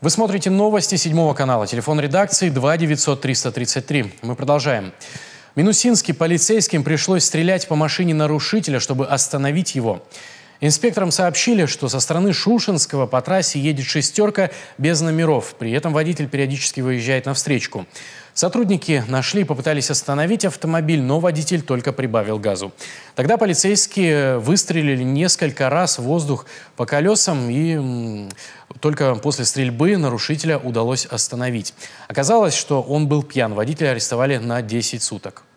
Вы смотрите новости седьмого канала. Телефон редакции 2 900 333. Мы продолжаем. Минусинский полицейским пришлось стрелять по машине нарушителя, чтобы остановить его. Инспекторам сообщили, что со стороны Шушинского по трассе едет шестерка без номеров. При этом водитель периодически выезжает на встречку. Сотрудники нашли и попытались остановить автомобиль, но водитель только прибавил газу. Тогда полицейские выстрелили несколько раз в воздух по колесам, и только после стрельбы нарушителя удалось остановить. Оказалось, что он был пьян. Водителя арестовали на 10 суток.